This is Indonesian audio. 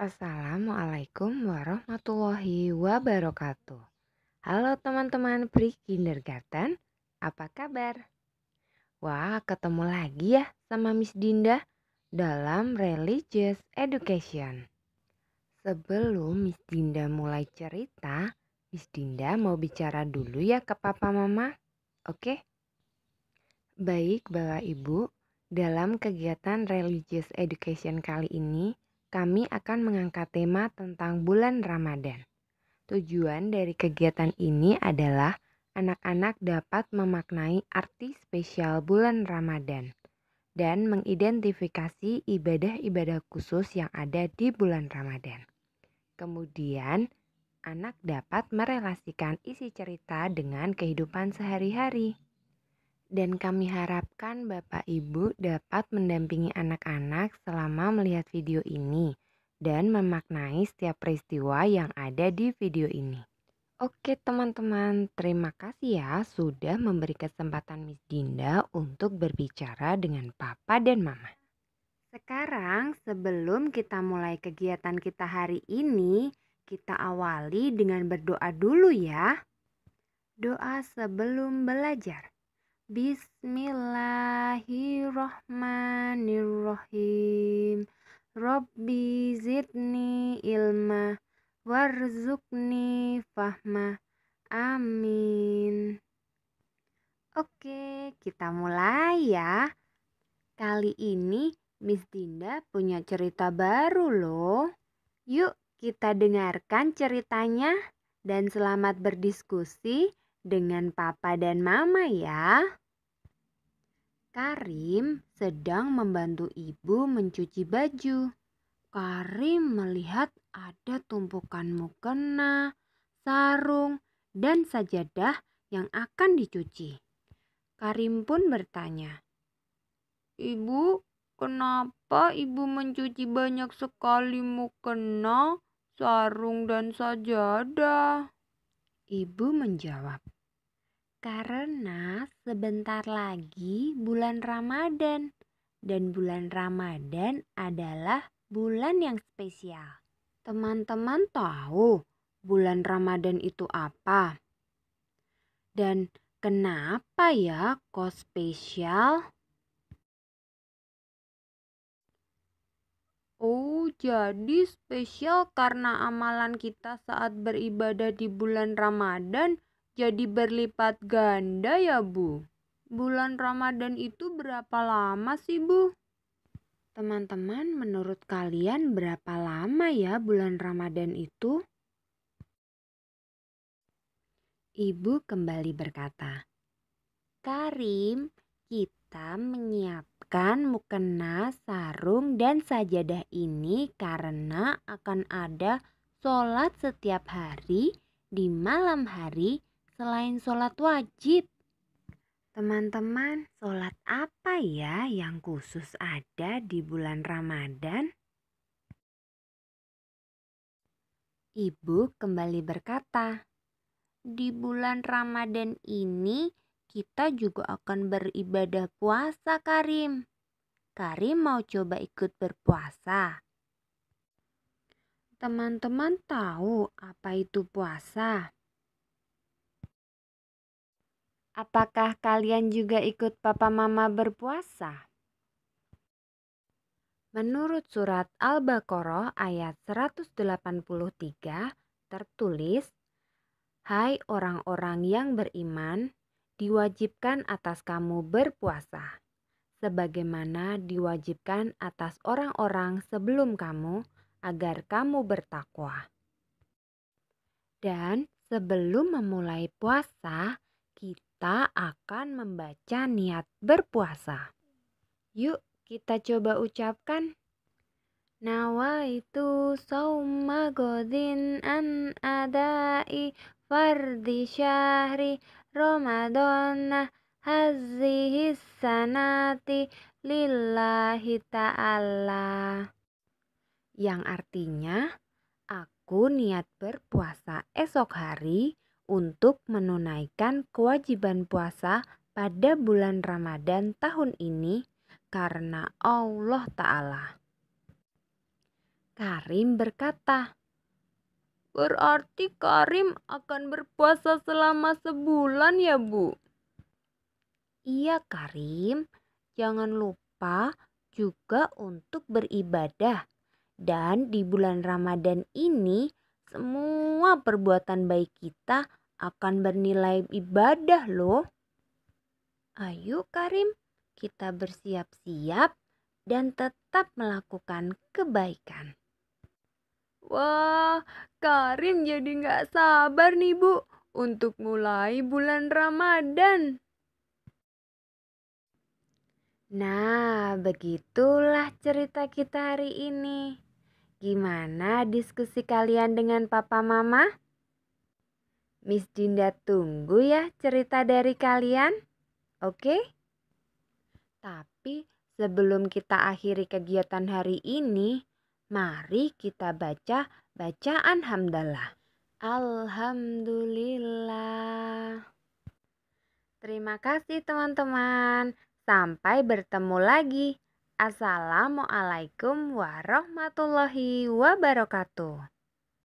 Assalamualaikum warahmatullahi wabarakatuh. Halo teman-teman pre-kindergarten, apa kabar? Wah, ketemu lagi ya sama Miss Dinda dalam Religious Education. Sebelum Miss Dinda mulai cerita, Miss Dinda mau bicara dulu ya ke papa mama. Oke? Baik, Bapak Ibu, dalam kegiatan Religious Education kali ini, kami akan mengangkat tema tentang bulan Ramadan. Tujuan dari kegiatan ini adalah anak-anak dapat memaknai arti spesial bulan Ramadan dan mengidentifikasi ibadah-ibadah khusus yang ada di bulan Ramadan. Kemudian, anak dapat merelasikan isi cerita dengan kehidupan sehari-hari dan kami harapkan Bapak Ibu dapat mendampingi anak-anak selama melihat video ini dan memaknai setiap peristiwa yang ada di video ini. Oke teman-teman, terima kasih ya sudah memberi kesempatan Miss Dinda untuk berbicara dengan Papa dan Mama. Sekarang sebelum kita mulai kegiatan kita hari ini, kita awali dengan berdoa dulu ya. Doa sebelum belajar. Bismillahirrahmanirrahim. Rabbi zidni ilma Warzukni fahma Amin Oke kita mulai ya Kali ini Miss Dinda punya cerita baru loh Yuk kita dengarkan ceritanya dan selamat berdiskusi dengan papa dan mama ya. Karim sedang membantu ibu mencuci baju. Karim melihat ada tumpukan mukena, sarung, dan sajadah yang akan dicuci. Karim pun bertanya, "Ibu, kenapa ibu mencuci banyak sekali mukena, sarung, dan sajadah?" Ibu menjawab, karena sebentar lagi bulan Ramadan dan bulan Ramadan adalah bulan yang spesial. Teman-teman tahu bulan Ramadan itu apa? Dan kenapa ya kok spesial? Oh, jadi spesial karena amalan kita saat beribadah di bulan Ramadan jadi berlipat ganda ya Bu? Bulan Ramadan itu berapa lama sih Bu? Teman-teman, menurut kalian berapa lama ya bulan Ramadan itu? Ibu kembali berkata, "Karim, kita menyiapkan mukena, sarung, dan sajadah ini karena akan ada sholat setiap hari di malam hari selain sholat wajib. Teman-teman, sholat apa ya yang khusus ada di bulan Ramadan? Ibu kembali berkata, "Di bulan Ramadan ini, kita juga akan beribadah puasa, Karim. Karim mau coba ikut berpuasa." Teman-teman tahu apa itu puasa? Apakah kalian juga ikut papa mama berpuasa? Menurut surat Al-Baqarah ayat 183 tertulis, Hai orang-orang yang beriman, diwajibkan atas kamu berpuasa, sebagaimana diwajibkan atas orang-orang sebelum kamu, agar kamu bertakwa. Dan sebelum memulai puasa, kita akan membaca niat berpuasa. Yuk kita coba ucapkan. Nawaitu sawma godin an adai fardi syahri Ramadan hazihi sanati lillahi ta'ala. Yang artinya, aku niat berpuasa esok hari untuk menunaikan kewajiban puasa pada bulan Ramadan tahun ini karena Allah Ta'ala. Karim berkata, Berarti Karim akan berpuasa selama sebulan ya Bu? Iya Karim, jangan lupa juga untuk beribadah. Dan di bulan Ramadan ini, semua perbuatan baik kita akan bernilai ibadah loh. Ayo Karim, kita bersiap-siap dan tetap melakukan kebaikan. Wah, Karim jadi nggak sabar nih Bu untuk mulai bulan Ramadan. Nah, begitulah cerita kita hari ini. Gimana diskusi kalian dengan Papa Mama? Miss Dinda tunggu ya cerita dari kalian. Oke? Tapi sebelum kita akhiri kegiatan hari ini, mari kita baca bacaan hamdalah. Alhamdulillah. Terima kasih teman-teman. Sampai bertemu lagi. Assalamualaikum warahmatullahi wabarakatuh.